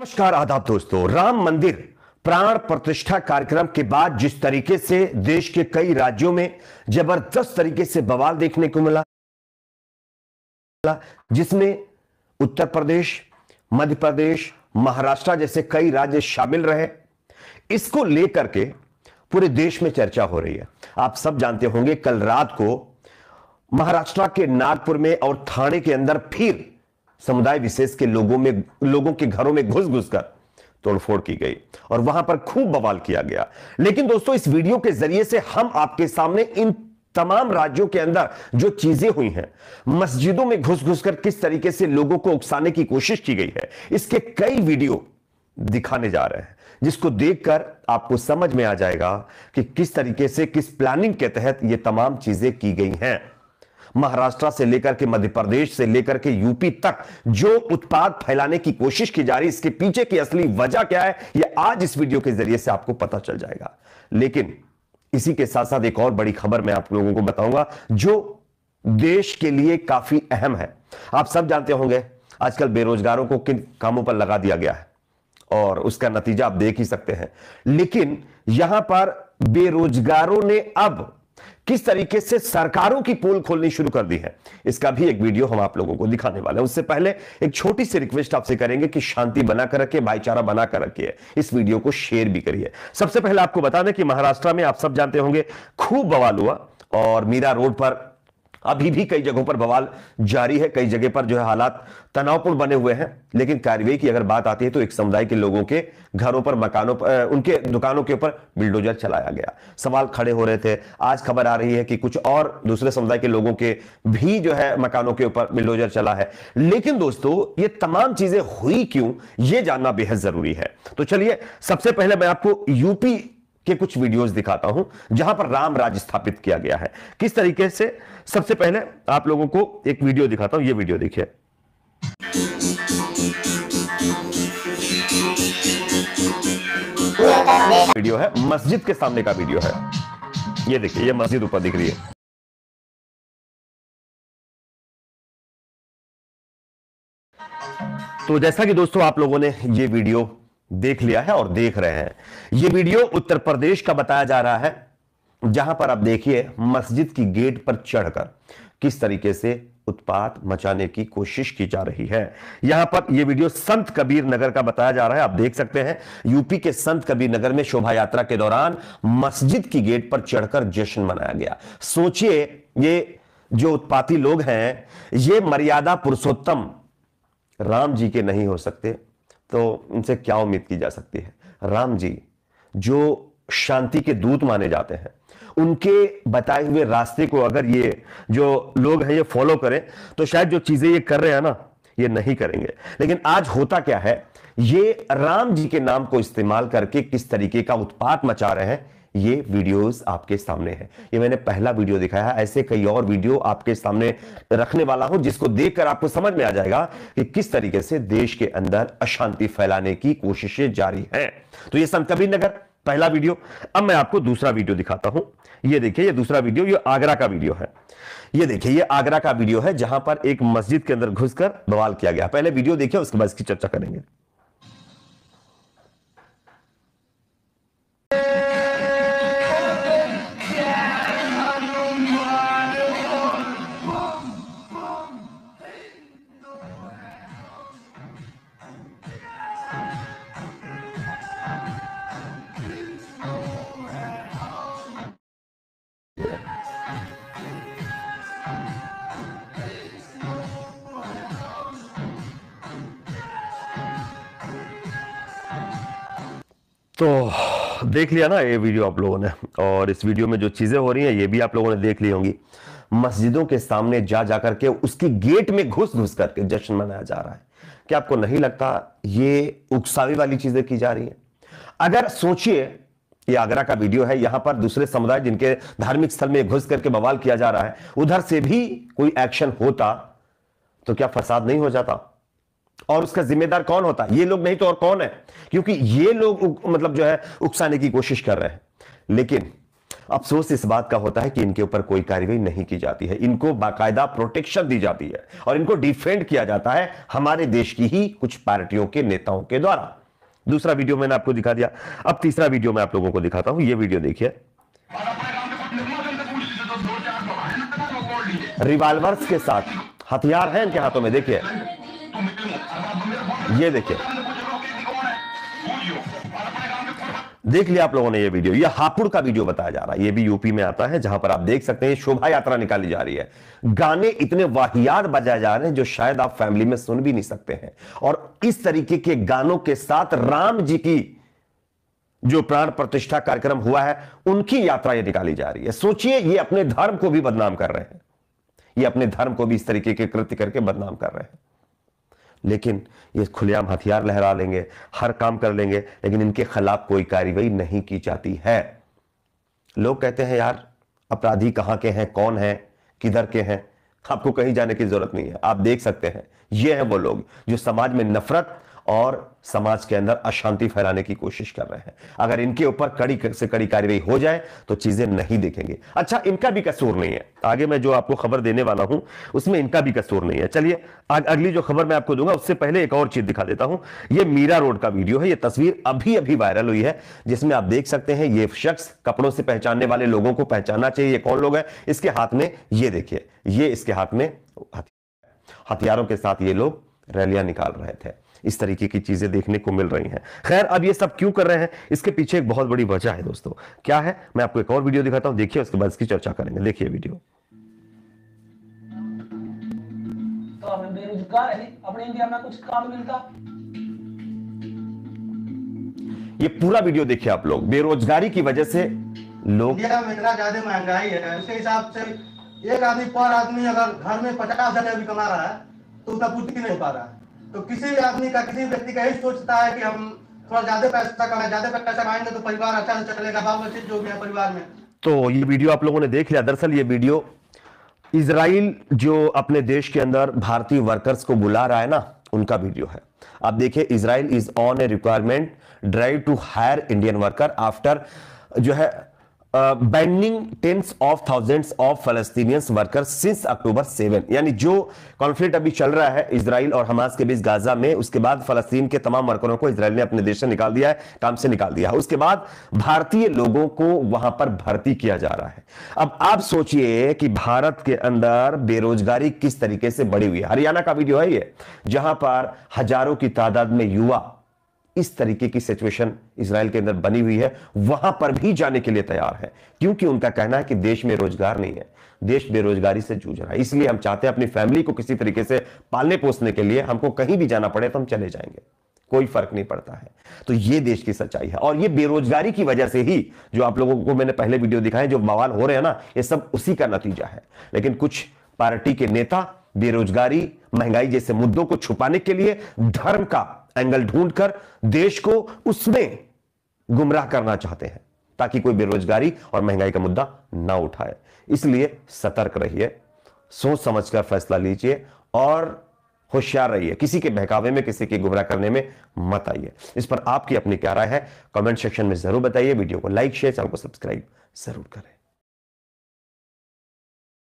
नमस्कार आदाब दोस्तों राम मंदिर प्राण प्रतिष्ठा कार्यक्रम के बाद जिस तरीके से देश के कई राज्यों में जबरदस्त तरीके से बवाल देखने को मिला जिसमें उत्तर प्रदेश मध्य प्रदेश महाराष्ट्र जैसे कई राज्य शामिल रहे इसको लेकर के पूरे देश में चर्चा हो रही है आप सब जानते होंगे कल रात को महाराष्ट्र के नागपुर में और थाने के अंदर फिर समुदाय विशेष के लोगों में लोगों के घरों में घुस घुस कर तोड़फोड़ की गई और वहां पर खूब बवाल किया गया लेकिन दोस्तों इस वीडियो के जरिए से हम आपके सामने इन तमाम राज्यों के अंदर जो चीजें हुई हैं मस्जिदों में घुस घुस कर किस तरीके से लोगों को उकसाने की कोशिश की गई है इसके कई वीडियो दिखाने जा रहे हैं जिसको देखकर आपको समझ में आ जाएगा कि किस तरीके से किस प्लानिंग के तहत ये तमाम चीजें की गई हैं महाराष्ट्र से लेकर के मध्य प्रदेश से लेकर के यूपी तक जो उत्पाद फैलाने की कोशिश की जा रही इसके पीछे की असली वजह क्या है यह आज इस वीडियो के जरिए से आपको पता चल जाएगा लेकिन इसी के साथ साथ एक और बड़ी खबर मैं आप लोगों को बताऊंगा जो देश के लिए काफी अहम है आप सब जानते होंगे आजकल बेरोजगारों को किन कामों पर लगा दिया गया है और उसका नतीजा आप देख ही सकते हैं लेकिन यहां पर बेरोजगारों ने अब किस तरीके से सरकारों की पोल खोलनी शुरू कर दी है इसका भी एक वीडियो हम आप लोगों को दिखाने वाले हैं उससे पहले एक छोटी सी रिक्वेस्ट आपसे करेंगे कि शांति बनाकर रखिए भाईचारा बनाकर रखिए इस वीडियो को शेयर भी करिए सबसे पहले आपको बता दें कि महाराष्ट्र में आप सब जानते होंगे खूब बवाल हुआ और मीरा रोड पर अभी भी कई जगहों पर बवाल जारी है कई जगह पर जो है हालात तनावपूर्ण बने हुए हैं लेकिन कार्रवाई की अगर बात आती है तो एक समुदाय के लोगों के घरों पर मकानों पर उनके दुकानों के ऊपर बिल्डोजर चलाया गया सवाल खड़े हो रहे थे आज खबर आ रही है कि कुछ और दूसरे समुदाय के लोगों के भी जो है मकानों के ऊपर बिल्डोजर चला है लेकिन दोस्तों ये तमाम चीजें हुई क्यों ये जानना बेहद जरूरी है तो चलिए सबसे पहले मैं आपको यूपी के कुछ वीडियोस दिखाता हूं जहां पर राम राज स्थापित किया गया है किस तरीके से सबसे पहले आप लोगों को एक वीडियो दिखाता हूं ये वीडियो देखिए वीडियो है मस्जिद के सामने का वीडियो है ये देखिए ये मस्जिद ऊपर दिख रही है तो जैसा कि दोस्तों आप लोगों ने ये वीडियो देख लिया है और देख रहे हैं ये वीडियो उत्तर प्रदेश का बताया जा रहा है जहां पर आप देखिए मस्जिद की गेट पर चढ़कर किस तरीके से उत्पात मचाने की कोशिश की जा रही है यहां पर यह वीडियो संत कबीर नगर का बताया जा रहा है आप देख सकते हैं यूपी के संत कबीर नगर में शोभा यात्रा के दौरान मस्जिद की गेट पर चढ़कर जश्न मनाया गया सोचिए ये जो उत्पाती लोग हैं ये मर्यादा पुरुषोत्तम राम जी के नहीं हो सकते तो उनसे क्या उम्मीद की जा सकती है राम जी जो शांति के दूत माने जाते हैं उनके बताए हुए रास्ते को अगर ये जो लोग हैं ये फॉलो करें तो शायद जो चीजें ये कर रहे हैं ना ये नहीं करेंगे लेकिन आज होता क्या है ये राम जी के नाम को इस्तेमाल करके किस तरीके का उत्पात मचा रहे हैं ये वीडियोस आपके सामने है ये मैंने पहला वीडियो दिखाया है ऐसे कई और वीडियो आपके सामने रखने वाला हूं जिसको देखकर आपको समझ में आ जाएगा कि किस तरीके से देश के अंदर अशांति फैलाने की कोशिशें जारी हैं तो ये संत कबीर नगर पहला वीडियो अब मैं आपको दूसरा वीडियो दिखाता हूं ये देखिए ये दूसरा वीडियो ये आगरा का वीडियो है ये देखिए ये आगरा का वीडियो है जहां पर एक मस्जिद के अंदर घुसकर बवाल किया गया पहले वीडियो देखिए उसके बाद इसकी चर्चा करेंगे तो देख लिया ना ये वीडियो आप लोगों ने और इस वीडियो में जो चीज़ें हो रही हैं ये भी आप लोगों ने देख ली होंगी मस्जिदों के सामने जा जा करके उसकी गेट में घुस घुस करके जश्न मनाया जा रहा है क्या आपको नहीं लगता ये उकसावे वाली चीज़ें की जा रही है अगर सोचिए ये आगरा का वीडियो है यहां पर दूसरे समुदाय जिनके धार्मिक स्थल में घुस करके बवाल किया जा रहा है उधर से भी कोई एक्शन होता तो क्या फसाद नहीं हो जाता और उसका जिम्मेदार कौन होता है ये लोग नहीं तो और कौन है क्योंकि ये लोग मतलब जो है उकसाने की कोशिश कर रहे हैं लेकिन अफसोस इस बात का होता है कि इनके ऊपर कोई कार्रवाई नहीं की जाती है इनको बाकायदा प्रोटेक्शन दी जाती है और इनको डिफेंड किया जाता है हमारे देश की ही कुछ पार्टियों के नेताओं के द्वारा दूसरा वीडियो मैंने आपको दिखा दिया अब तीसरा वीडियो मैं आप लोगों को दिखाता हूं ये वीडियो देखिए रिवाल्वर्स के साथ हथियार है इनके हाथों में देखिए ये देखिए देख लिया आप लोगों ने ये वीडियो ये हापुड़ का वीडियो बताया जा रहा है ये भी यूपी में आता है जहां पर आप देख सकते हैं शोभा यात्रा निकाली जा रही है गाने इतने वाहियात बजाए जा रहे हैं जो शायद आप फैमिली में सुन भी नहीं सकते हैं और इस तरीके के गानों के साथ राम जी की जो प्राण प्रतिष्ठा कार्यक्रम हुआ है उनकी यात्रा ये निकाली जा रही है सोचिए ये अपने धर्म को भी बदनाम कर रहे हैं ये अपने धर्म को भी इस तरीके के कृत्य करके बदनाम कर रहे हैं लेकिन ये खुलेआम हथियार लहरा लेंगे हर काम कर लेंगे लेकिन इनके खिलाफ कोई कार्रवाई नहीं की जाती है लोग कहते हैं यार अपराधी कहाँ के हैं कौन है किधर के हैं आपको कहीं जाने की जरूरत नहीं है आप देख सकते हैं ये है वो लोग जो समाज में नफरत और समाज के अंदर अशांति फैलाने की कोशिश कर रहे हैं अगर इनके ऊपर कड़ी से कड़ी कार्रवाई हो जाए तो चीजें नहीं देखेंगे अच्छा इनका भी कसूर नहीं है आगे मैं जो आपको खबर देने वाला हूं उसमें इनका भी कसूर नहीं है चलिए अगली जो खबर मैं आपको दूंगा उससे पहले एक और चीज दिखा देता हूं ये मीरा रोड का वीडियो है यह तस्वीर अभी अभी वायरल हुई है जिसमें आप देख सकते हैं ये शख्स कपड़ों से पहचानने वाले लोगों को पहचानना चाहिए ये कौन लोग है इसके हाथ में ये देखिए ये इसके हाथ में हथियारों के साथ ये लोग रैलियां निकाल रहे थे इस तरीके की चीजें देखने को मिल रही हैं खैर अब ये सब क्यों कर रहे हैं इसके पीछे एक बहुत बड़ी वजह है दोस्तों क्या है मैं आपको एक और वीडियो दिखाता हूं देखिए उसके बाद इसकी चर्चा करेंगे देखिए वीडियो तो बेरोजगार है अपने इंडिया में कुछ काम मिलता ये पूरा वीडियो देखिए आप लोग बेरोजगारी की वजह से लोग इंडिया में इतना ज्यादा महंगाई है उसके हिसाब से एक आदमी पर आदमी अगर घर में पचास हजार भी कमा रहा है तो उतना पूर्ति नहीं हो पा रहा है तो किसी आदमी का किसी व्यक्ति का यही सोचता है कि हम थोड़ा ज्यादा पैसा कमाए ज्यादा पैसा कमाएंगे तो परिवार अच्छा से चलेगा बाल बच्चे जो भी है परिवार में तो ये वीडियो आप लोगों ने देख लिया दरअसल ये वीडियो इसराइल जो अपने देश के अंदर भारतीय वर्कर्स को बुला रहा है ना उनका वीडियो है आप देखिए Israel is on a requirement drive to hire Indian worker after जो है banning tens of thousands of Palestinians worker since October seven यानी जो कॉन्फ्लिक्ट अभी चल रहा है इसराइल और हमास के बीच गाजा में उसके बाद फलस्तीन के तमाम वर्करों को इसराइल ने अपने देश से निकाल दिया है काम से निकाल दिया है उसके बाद भारतीय लोगों को वहां पर भर्ती किया जा रहा है अब आप सोचिए कि भारत के अंदर बेरोजगारी किस तरीके से बढ़ी हुई है हरियाणा का वीडियो है ये जहां पर हजारों की तादाद में युवा इस तरीके की सिचुएशन इसराइल के अंदर बनी हुई है वहां पर भी जाने के लिए तैयार है क्योंकि उनका कहना है कि देश में रोजगार नहीं है देश बेरोजगारी से जूझ रहा है इसलिए हम चाहते हैं अपनी फैमिली को किसी तरीके से पालने पोसने के लिए हमको कहीं भी जाना पड़े तो हम चले जाएंगे कोई फर्क नहीं पड़ता है तो ये देश की सच्चाई है और ये बेरोजगारी की वजह से ही जो आप लोगों को मैंने पहले वीडियो दिखाए जो बवाल हो रहे हैं ना ये सब उसी का नतीजा है लेकिन कुछ पार्टी के नेता बेरोजगारी महंगाई जैसे मुद्दों को छुपाने के लिए धर्म का एंगल ढूंढकर देश को उसमें गुमराह करना चाहते हैं ताकि कोई बेरोजगारी और महंगाई का मुद्दा ना उठाए इसलिए सतर्क रहिए सोच समझकर फैसला लीजिए और होशियार रहिए किसी के बहकावे में किसी के गुमराह करने में मत आइए इस पर आपकी अपनी क्या राय है कमेंट सेक्शन में जरूर बताइए वीडियो को लाइक शेयर चैनल को सब्सक्राइब जरूर करें